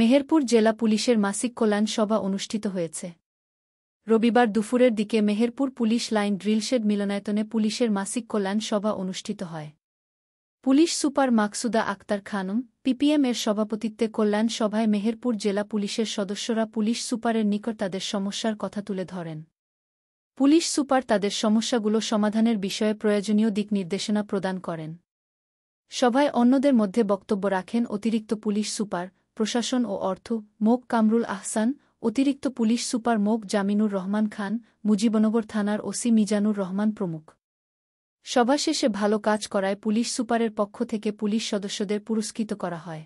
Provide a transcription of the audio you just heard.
মেহেরপুর জেলা পুলিশের মাসিক কল্যাণ সভা অনুষ্ঠিত হয়েছে রবিবার দুপুরের দিকে মেহেরপুর পুলিশ লাইন ড্রিলশেড মিলনায়তনে পুলিশের মাসিক কল্যাণ সভা অনুষ্ঠিত হয় police super Maksuda Akter Khanam PPM এর সভাপতিত্বে কল্যাণ সভায় মেহেরপুর জেলা পুলিশের সদস্যরা পুলিশ সুপারের নিকট তাদের সমস্যার কথা তুলে ধরেন পুলিশ সুপার তাদের সমস্যাগুলো সমাধানের বিষয়ে প্রয়োজনীয় দিক নির্দেশনা প্রদান করেন সভায় অন্যদের মধ্যে বক্তব্য রাখেন অতিরিক্ত পুলিশ সুপার প্রশাসন ও অর্থ মোক কামরুল আহসান অতিরিক্ত পুলিশ সুপার মোক জামিনুর রহমান খান মুজিবনগর থানার ওসি মিজানুর রহমান প্রমুখ সভা শেষে ভালো কাজ করায় পুলিশ সুপারের পক্ষ থেকে পুলিশ সদস্যদের পুরস্কৃত করা হয়